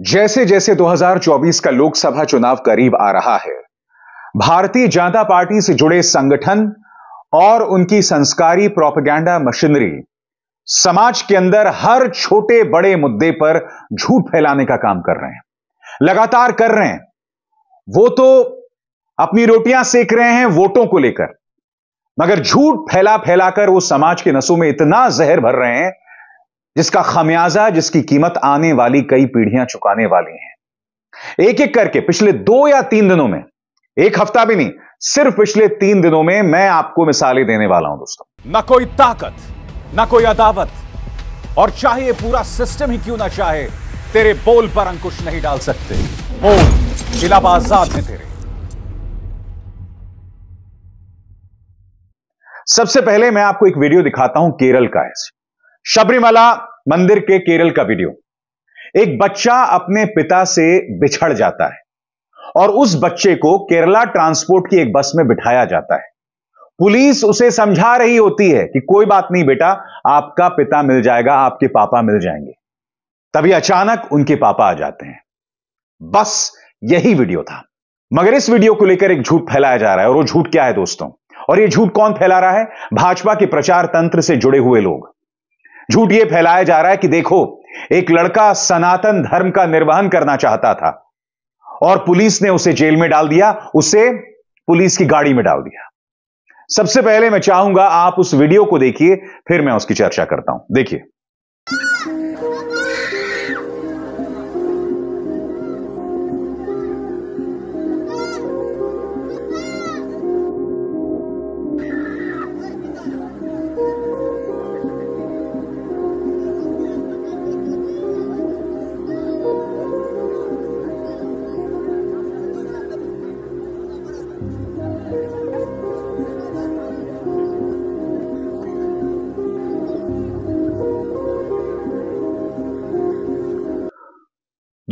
जैसे जैसे 2024 का लोकसभा चुनाव करीब आ रहा है भारतीय जनता पार्टी से जुड़े संगठन और उनकी संस्कारी प्रोपेगेंडा मशीनरी समाज के अंदर हर छोटे बड़े मुद्दे पर झूठ फैलाने का काम कर रहे हैं लगातार कर रहे हैं वो तो अपनी रोटियां सेक रहे हैं वोटों को लेकर मगर झूठ फैला फैलाकर वो समाज के नसों में इतना जहर भर रहे हैं जिसका खमियाजा जिसकी कीमत आने वाली कई पीढ़ियां चुकाने वाली हैं एक एक करके पिछले दो या तीन दिनों में एक हफ्ता भी नहीं सिर्फ पिछले तीन दिनों में मैं आपको मिसालें देने वाला हूं दोस्तों ना कोई ताकत ना कोई अदावत और चाहे पूरा सिस्टम ही क्यों ना चाहे तेरे बोल पर अंकुश नहीं डाल सकते बोल इलाबाजाद में तेरे सबसे पहले मैं आपको एक वीडियो दिखाता हूं केरल का है शबरीमला मंदिर के केरल का वीडियो एक बच्चा अपने पिता से बिछड़ जाता है और उस बच्चे को केरला ट्रांसपोर्ट की एक बस में बिठाया जाता है पुलिस उसे समझा रही होती है कि कोई बात नहीं बेटा आपका पिता मिल जाएगा आपके पापा मिल जाएंगे तभी अचानक उनके पापा आ जाते हैं बस यही वीडियो था मगर इस वीडियो को लेकर एक झूठ फैलाया जा रहा है और वो झूठ क्या है दोस्तों और ये झूठ कौन फैला रहा है भाजपा के प्रचार तंत्र से जुड़े हुए लोग झूठ यह फैलाया जा रहा है कि देखो एक लड़का सनातन धर्म का निर्वहन करना चाहता था और पुलिस ने उसे जेल में डाल दिया उसे पुलिस की गाड़ी में डाल दिया सबसे पहले मैं चाहूंगा आप उस वीडियो को देखिए फिर मैं उसकी चर्चा करता हूं देखिए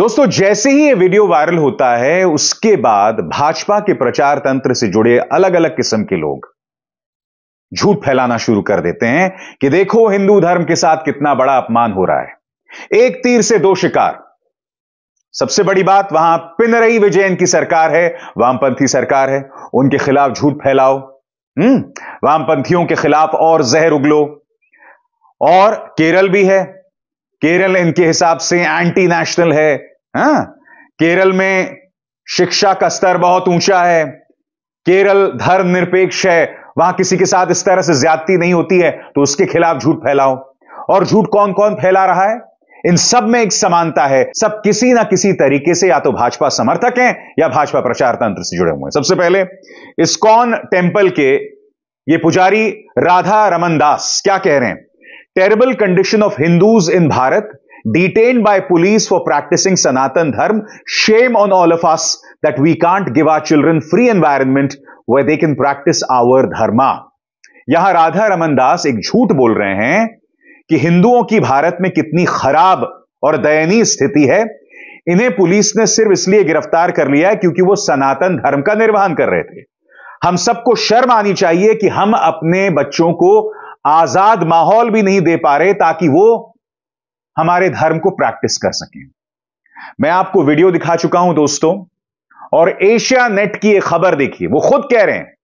दोस्तों जैसे ही ये वीडियो वायरल होता है उसके बाद भाजपा के प्रचार तंत्र से जुड़े अलग अलग किस्म के लोग झूठ फैलाना शुरू कर देते हैं कि देखो हिंदू धर्म के साथ कितना बड़ा अपमान हो रहा है एक तीर से दो शिकार सबसे बड़ी बात वहां पिनरई विजयन की सरकार है वामपंथी सरकार है उनके खिलाफ झूठ फैलाओ हम्म वामपंथियों के खिलाफ और जहर उगलो और केरल भी है केरल इनके हिसाब से एंटी नेशनल है हाँ? केरल में शिक्षा का स्तर बहुत ऊंचा है केरल धर्म निरपेक्ष है वहां किसी के साथ इस तरह से ज्यादती नहीं होती है तो उसके खिलाफ झूठ फैलाओ और झूठ कौन कौन फैला रहा है इन सब में एक समानता है सब किसी ना किसी तरीके से या तो भाजपा समर्थक हैं या भाजपा प्रचार तंत्र से जुड़े हुए हैं सबसे पहले इस्कॉन टेम्पल के ये पुजारी राधा रमन दास क्या कह रहे हैं terrible condition of Hindus in Bharat detained by police for practicing Sanatan धर्म Shame on all of us that we can't give our children free environment where they can practice our Dharma. यहां राधा रमन दास एक झूठ बोल रहे हैं कि हिंदुओं की भारत में कितनी खराब और दयनीय स्थिति है इन्हें पुलिस ने सिर्फ इसलिए गिरफ्तार कर लिया है क्योंकि वो सनातन धर्म का निर्वहन कर रहे थे हम सबको शर्म आनी चाहिए कि हम अपने बच्चों को आजाद माहौल भी नहीं दे पा रहे ताकि वो हमारे धर्म को प्रैक्टिस कर सकें मैं आपको वीडियो दिखा चुका हूं दोस्तों और एशिया नेट की एक खबर देखिए वो खुद कह रहे हैं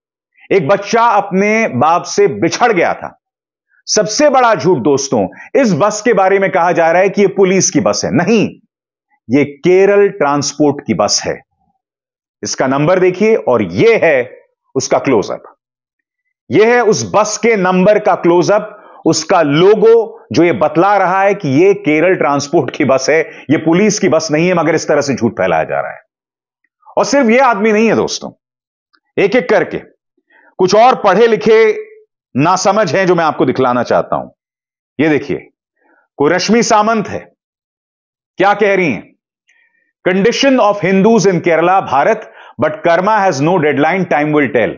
एक बच्चा अपने बाप से बिछड़ गया था सबसे बड़ा झूठ दोस्तों इस बस के बारे में कहा जा रहा है कि यह पुलिस की बस है नहीं यह केरल ट्रांसपोर्ट की बस है इसका नंबर देखिए और यह है उसका क्लोजअप यह है उस बस के नंबर का क्लोजअप उसका लोगो जो ये बतला रहा है कि ये केरल ट्रांसपोर्ट की बस है ये पुलिस की बस नहीं है मगर इस तरह से झूठ फैलाया जा रहा है और सिर्फ ये आदमी नहीं है दोस्तों एक एक करके कुछ और पढ़े लिखे नासमझ हैं जो मैं आपको दिखलाना चाहता हूं ये देखिए कोई रश्मि सामंत है क्या कह रही है condition of Hindus in Kerala Bharat but karma has no deadline time will tell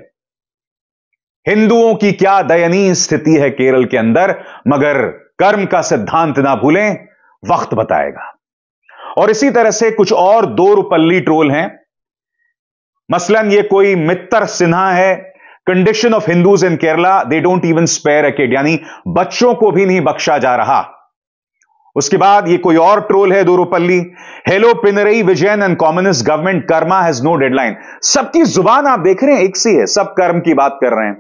हिंदुओं की क्या दयनीय स्थिति है केरल के अंदर मगर कर्म का सिद्धांत ना भूलें वक्त बताएगा और इसी तरह से कुछ और दो रुपल्ली ट्रोल हैं मसलन ये कोई मित्र सिन्हा है condition of Hindus in Kerala they don't even spare a kid यानी बच्चों को भी नहीं बख्शा जा रहा उसके बाद ये कोई और ट्रोल है Doropalli hello Pinarayi Vijayan and communist government karma has no deadline सबकी जुबान आप देख रहे हैं एक सी है सब कर्म की बात कर रहे हैं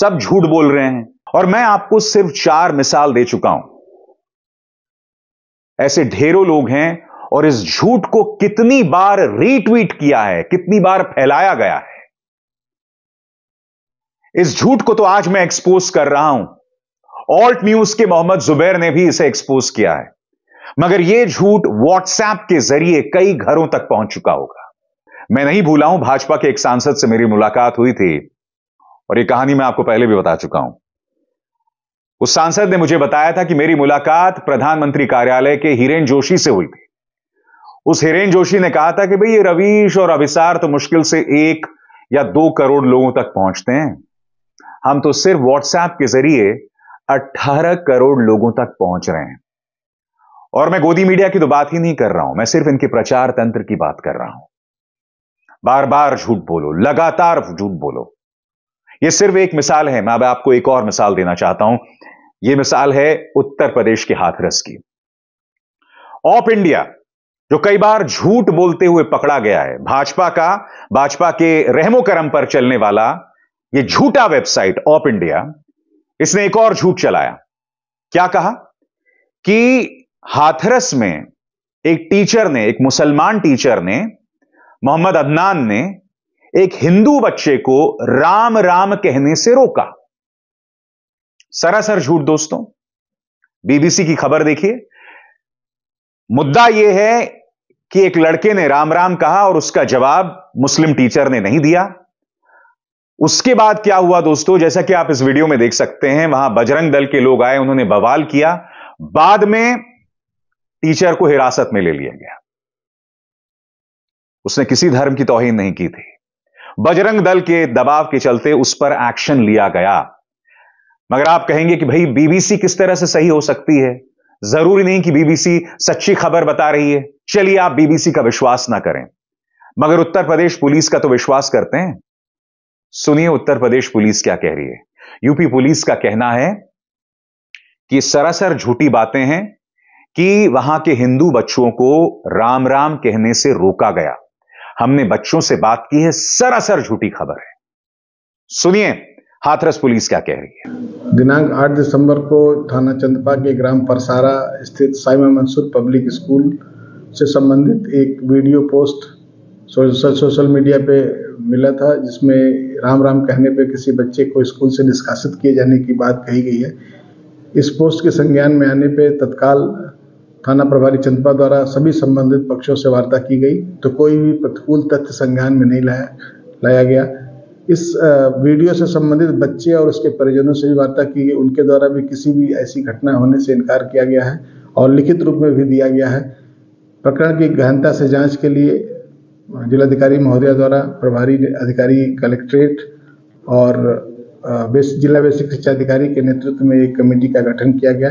सब झूठ बोल रहे हैं और मैं आपको सिर्फ चार मिसाल दे चुका हूं ऐसे ढेरों लोग हैं और इस झूठ को कितनी बार रीट्वीट किया है कितनी बार फैलाया गया है इस झूठ को तो आज मैं एक्सपोज कर रहा हूं ऑल्ट न्यूज के मोहम्मद जुबैर ने भी इसे एक्सपोज किया है मगर यह झूठ व्हाट्सएप के जरिए कई घरों तक पहुंच चुका होगा मैं नहीं भूला हूं भाजपा के एक सांसद से मेरी मुलाकात हुई थी और ये कहानी मैं आपको पहले भी बता चुका हूं उस सांसद ने मुझे बताया था कि मेरी मुलाकात प्रधानमंत्री कार्यालय के हिरेन जोशी से हुई थी उस हिरेन जोशी ने कहा था कि भाई ये रवीश और अभिसार तो मुश्किल से एक या दो करोड़ लोगों तक पहुंचते हैं हम तो सिर्फ व्हाट्सएप के जरिए 18 करोड़ लोगों तक पहुंच रहे हैं और मैं गोदी मीडिया की तो बात ही नहीं कर रहा हूं मैं सिर्फ इनके प्रचार तंत्र की बात कर रहा हूं बार बार झूठ बोलो लगातार झूठ बोलो ये सिर्फ एक मिसाल है मैं अब आपको एक और मिसाल देना चाहता हूं यह मिसाल है उत्तर प्रदेश के हाथरस की ऑप इंडिया जो कई बार झूठ बोलते हुए पकड़ा गया है भाजपा का भाजपा के रहमो करम पर चलने वाला ये झूठा वेबसाइट ऑप इंडिया इसने एक और झूठ चलाया क्या कहा कि हाथरस में एक टीचर ने एक मुसलमान टीचर ने मोहम्मद अदनान ने एक हिंदू बच्चे को राम राम कहने से रोका सरासर झूठ दोस्तों बीबीसी की खबर देखिए मुद्दा यह है कि एक लड़के ने राम राम कहा और उसका जवाब मुस्लिम टीचर ने नहीं दिया उसके बाद क्या हुआ दोस्तों जैसा कि आप इस वीडियो में देख सकते हैं वहां बजरंग दल के लोग आए उन्होंने बवाल किया बाद में टीचर को हिरासत में ले लिया गया उसने किसी धर्म की तोहिन नहीं की थी बजरंग दल के दबाव के चलते उस पर एक्शन लिया गया मगर आप कहेंगे कि भाई बीबीसी किस तरह से सही हो सकती है जरूरी नहीं कि बीबीसी सच्ची खबर बता रही है चलिए आप बीबीसी का विश्वास ना करें मगर उत्तर प्रदेश पुलिस का तो विश्वास करते हैं सुनिए उत्तर प्रदेश पुलिस क्या कह रही है यूपी पुलिस का कहना है कि सरासर झूठी बातें हैं कि वहां के हिंदू बच्चों को राम राम कहने से रोका गया हमने बच्चों से बात की है सरासर झूठी खबर है सुनिए हाथरस पुलिस क्या कह रही है दिनांक 8 दिसंबर को थाना चंदपा के ग्राम परसारा स्थित साइमा मंसूर पब्लिक स्कूल से संबंधित एक video post social social media पे मिला था जिसमें राम राम कहने पे किसी बच्चे को स्कूल से निष्कासित किए जाने की बात कही गई है इस पोस्ट के संज्ञान में आने पे तत्काल थाना प्रभारी चंदपा द्वारा सभी संबंधित पक्षों से वार्ता की गई तो कोई भी प्रतिकूल तथ्य संज्ञान में नहीं लाया लाया गया इस वीडियो से संबंधित बच्चे और उसके परिजनों से भी वार्ता की गई उनके द्वारा भी किसी भी ऐसी घटना होने से इनकार किया गया है और लिखित रूप में भी दिया गया है प्रकरण की गहनता से जांच के लिए जिलाधिकारी महोदया द्वारा प्रभारी अधिकारी कलेक्ट्रेट और बेस, जिला बेसिक शिक्षा अधिकारी के नेतृत्व में एक कमेटी का गठन किया गया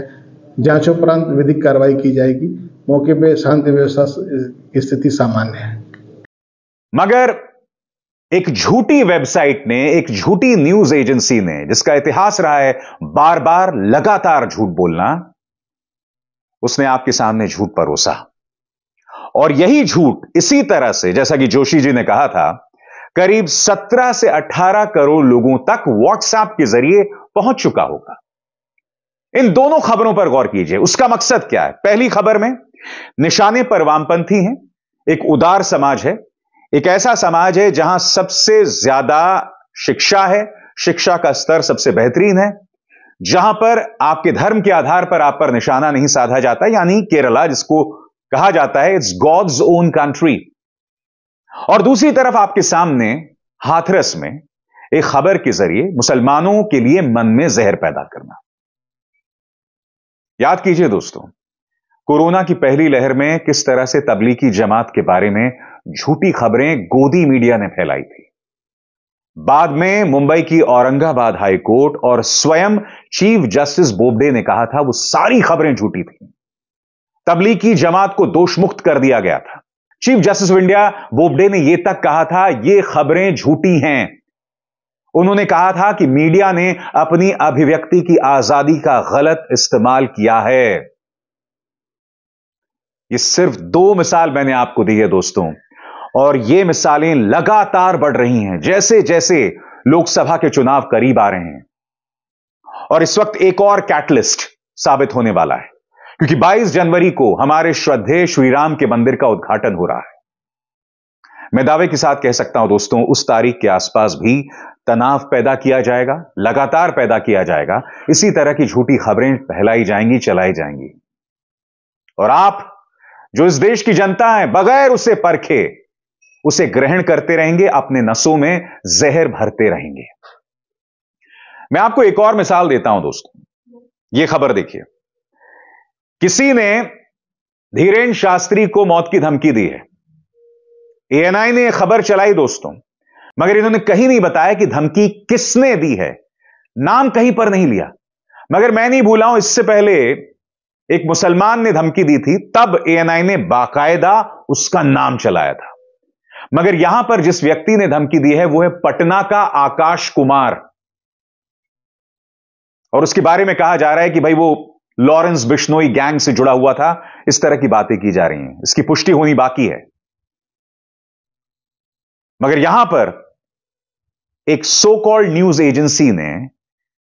जांचोपरांत विधिक कार्रवाई की जाएगी मौके पर शांति व्यवस्था की स्थिति सामान्य है मगर एक झूठी वेबसाइट ने एक झूठी न्यूज एजेंसी ने जिसका इतिहास रहा है बार बार लगातार झूठ बोलना उसने आपके सामने झूठ परोसा और यही झूठ इसी तरह से जैसा कि जोशी जी ने कहा था करीब 17 से 18 करोड़ लोगों तक व्हाट्सएप के जरिए पहुंच चुका होगा इन दोनों खबरों पर गौर कीजिए उसका मकसद क्या है पहली खबर में निशाने पर वामपंथी हैं एक उदार समाज है एक ऐसा समाज है जहां सबसे ज्यादा शिक्षा है शिक्षा का स्तर सबसे बेहतरीन है जहां पर आपके धर्म के आधार पर आप पर निशाना नहीं साधा जाता यानी केरला जिसको कहा जाता है इट्स गॉड्स ओन कंट्री और दूसरी तरफ आपके सामने हाथरस में एक खबर के जरिए मुसलमानों के लिए मन में जहर पैदा करना याद कीजिए दोस्तों कोरोना की पहली लहर में किस तरह से तबलीगी जमात के बारे में झूठी खबरें गोदी मीडिया ने फैलाई थी बाद में मुंबई की औरंगाबाद हाई कोर्ट और स्वयं चीफ जस्टिस बोबडे ने कहा था वो सारी खबरें झूठी थी तबलीगी जमात को दोषमुक्त कर दिया गया था chief justice of India Bobde ने यह तक कहा था ये खबरें झूठी हैं उन्होंने कहा था कि मीडिया ने अपनी अभिव्यक्ति की आजादी का गलत इस्तेमाल किया है ये सिर्फ दो मिसाल मैंने आपको दी है दोस्तों और ये मिसालें लगातार बढ़ रही हैं जैसे जैसे लोकसभा के चुनाव करीब आ रहे हैं और इस वक्त एक और कैटलिस्ट साबित होने वाला है क्योंकि 22 जनवरी को हमारे श्रद्धेय श्रीराम के मंदिर का उद्घाटन हो रहा है मैं दावे के साथ कह सकता हूं दोस्तों उस तारीख के आसपास भी तनाव पैदा किया जाएगा लगातार पैदा किया जाएगा इसी तरह की झूठी खबरें फैलाई जाएंगी चलाई जाएंगी और आप जो इस देश की जनता है बगैर उसे परखे उसे ग्रहण करते रहेंगे अपने नसों में जहर भरते रहेंगे मैं आपको एक और मिसाल देता हूं दोस्तों यह खबर देखिए किसी ने धीरेन्द्र शास्त्री को मौत की धमकी दी है एएनआई ने यह खबर चलाई दोस्तों मगर इन्होंने कहीं नहीं बताया कि धमकी किसने दी है नाम कहीं पर नहीं लिया मगर मैं नहीं भूला हूं इससे पहले एक मुसलमान ने धमकी दी थी तब एएनआई ने बाकायदा उसका नाम चलाया था मगर यहां पर जिस व्यक्ति ने धमकी दी है वो है पटना का आकाश कुमार और उसके बारे में कहा जा रहा है कि भाई वो लॉरेंस बिश्नोई गैंग से जुड़ा हुआ था इस तरह की बातें की जा रही हैं इसकी पुष्टि होनी बाकी है मगर यहां पर एक सो कॉल्ड न्यूज एजेंसी ने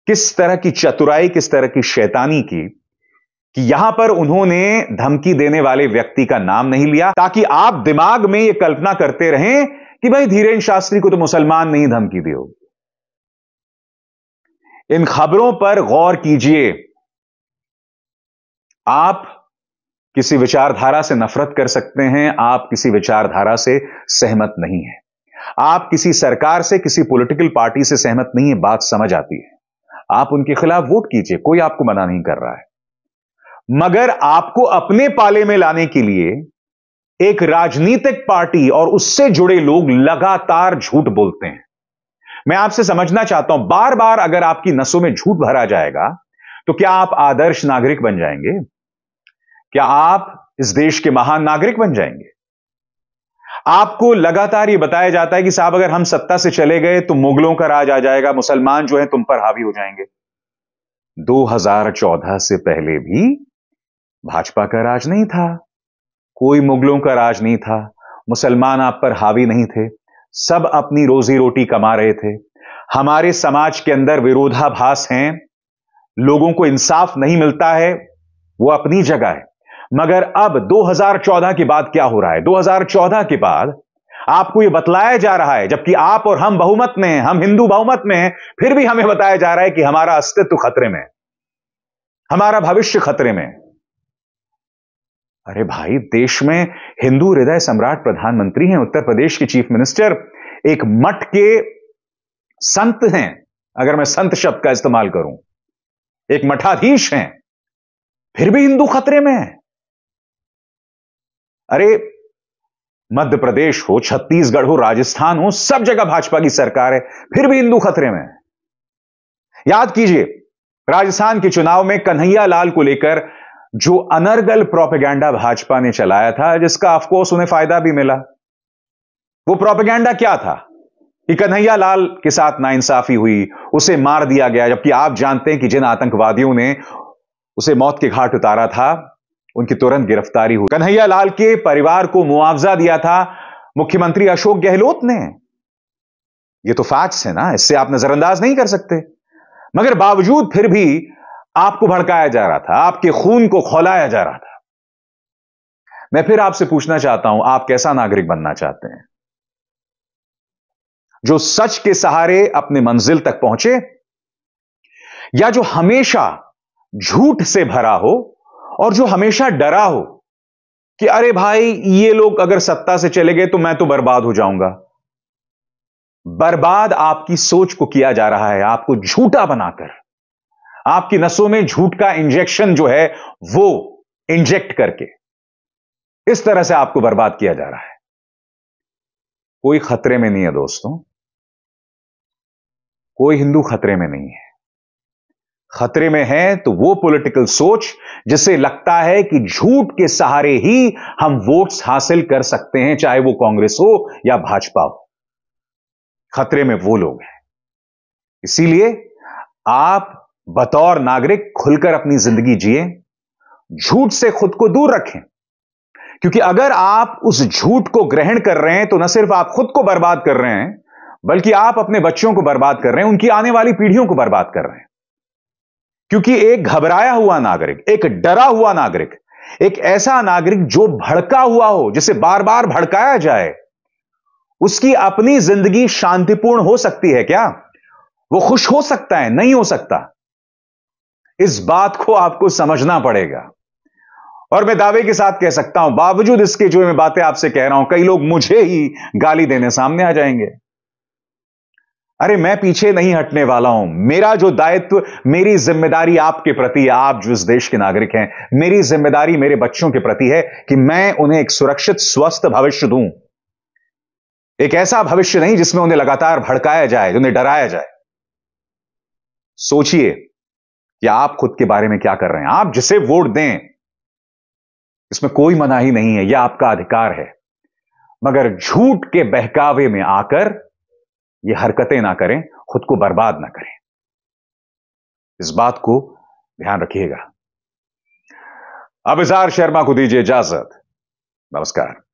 किस तरह की चतुराई किस तरह की शैतानी की कि यहां पर उन्होंने धमकी देने वाले व्यक्ति का नाम नहीं लिया ताकि आप दिमाग में यह कल्पना करते रहें कि भाई धीरेन्द्र शास्त्री को तो मुसलमान नहीं धमकी दी इन खबरों पर गौर कीजिए आप किसी विचारधारा से नफरत कर सकते हैं आप किसी विचारधारा से सहमत नहीं है आप किसी सरकार से किसी पॉलिटिकल पार्टी से सहमत नहीं है बात समझ आती है आप उनके खिलाफ वोट कीजिए कोई आपको मना नहीं कर रहा है मगर आपको अपने पाले में लाने के लिए एक राजनीतिक पार्टी और उससे जुड़े लोग लगातार झूठ बोलते हैं मैं आपसे समझना चाहता हूं बार बार अगर आपकी नसों में झूठ भरा जाएगा तो क्या आप आदर्श नागरिक बन जाएंगे क्या आप इस देश के महान नागरिक बन जाएंगे आपको लगातार ये बताया जाता है कि साहब अगर हम सत्ता से चले गए तो मुगलों का राज आ जाएगा मुसलमान जो है तुम पर हावी हो जाएंगे 2014 से पहले भी भाजपा का राज नहीं था कोई मुगलों का राज नहीं था मुसलमान आप पर हावी नहीं थे सब अपनी रोजी रोटी कमा रहे थे हमारे समाज के अंदर विरोधाभास हैं लोगों को इंसाफ नहीं मिलता है वो अपनी जगह है मगर अब 2014 के बाद क्या हो रहा है 2014 के बाद आपको यह बतलाया जा रहा है जबकि आप और हम बहुमत में हैं हम हिंदू बहुमत में हैं फिर भी हमें बताया जा रहा है कि हमारा अस्तित्व खतरे में हमारा भविष्य खतरे में अरे भाई देश में हिंदू हृदय सम्राट प्रधानमंत्री हैं उत्तर प्रदेश के चीफ मिनिस्टर एक मठ के संत हैं अगर मैं संत शब्द का इस्तेमाल करूं एक मठाधीश हैं फिर भी हिंदू खतरे में है अरे मध्य प्रदेश हो छत्तीसगढ़ हो राजस्थान हो सब जगह भाजपा की सरकार है फिर भी हिंदू खतरे में याद कीजिए राजस्थान के चुनाव में कन्हैया लाल को लेकर जो अनर्गल प्रोपेगेंडा भाजपा ने चलाया था जिसका ऑफकोर्स उन्हें फायदा भी मिला वो प्रोपेगेंडा क्या था कि कन्हैया लाल के साथ नाइंसाफी हुई उसे मार दिया गया जबकि आप जानते हैं कि जिन आतंकवादियों ने उसे मौत के घाट उतारा था उनकी तुरंत गिरफ्तारी हुई कन्हैया लाल के परिवार को मुआवजा दिया था मुख्यमंत्री अशोक गहलोत ने ये तो फैक्ट्स है ना इससे आप नजरअंदाज नहीं कर सकते मगर बावजूद फिर भी आपको भड़काया जा रहा था आपके खून को खोलाया जा रहा था मैं फिर आपसे पूछना चाहता हूं आप कैसा नागरिक बनना चाहते हैं जो सच के सहारे अपने मंजिल तक पहुंचे या जो हमेशा झूठ से भरा हो और जो हमेशा डरा हो कि अरे भाई ये लोग अगर सत्ता से चले गए तो मैं तो बर्बाद हो जाऊंगा बर्बाद आपकी सोच को किया जा रहा है आपको झूठा बनाकर आपकी नसों में झूठ का इंजेक्शन जो है वो इंजेक्ट करके इस तरह से आपको बर्बाद किया जा रहा है कोई खतरे में नहीं है दोस्तों कोई हिंदू खतरे में नहीं है खतरे में है तो वो पॉलिटिकल सोच जिसे लगता है कि झूठ के सहारे ही हम वोट्स हासिल कर सकते हैं चाहे वो कांग्रेस हो या भाजपा हो खतरे में वो लोग हैं इसीलिए आप बतौर नागरिक खुलकर अपनी जिंदगी जिए झूठ से खुद को दूर रखें क्योंकि अगर आप उस झूठ को ग्रहण कर रहे हैं तो न सिर्फ आप खुद को बर्बाद कर रहे हैं बल्कि आप अपने बच्चों को बर्बाद कर रहे हैं उनकी आने वाली पीढ़ियों को बर्बाद कर रहे हैं क्योंकि एक घबराया हुआ नागरिक एक डरा हुआ नागरिक एक ऐसा नागरिक जो भड़का हुआ हो जिसे बार बार भड़काया जाए उसकी अपनी जिंदगी शांतिपूर्ण हो सकती है क्या वो खुश हो सकता है नहीं हो सकता इस बात को आपको समझना पड़ेगा और मैं दावे के साथ कह सकता हूं बावजूद इसके जो मैं बातें आपसे कह रहा हूं कई लोग मुझे ही गाली देने सामने आ जाएंगे अरे मैं पीछे नहीं हटने वाला हूं मेरा जो दायित्व मेरी जिम्मेदारी आपके प्रति आप जो इस देश के नागरिक हैं मेरी जिम्मेदारी मेरे बच्चों के प्रति है कि मैं उन्हें एक सुरक्षित स्वस्थ भविष्य दूं एक ऐसा भविष्य नहीं जिसमें उन्हें लगातार भड़काया जाए उन्हें डराया जाए सोचिए कि आप खुद के बारे में क्या कर रहे हैं आप जिसे वोट दें इसमें कोई मनाही नहीं है यह आपका अधिकार है मगर झूठ के बहकावे में आकर ये हरकतें ना करें खुद को बर्बाद ना करें इस बात को ध्यान रखिएगा अब इजार शर्मा को दीजिए इजाजत नमस्कार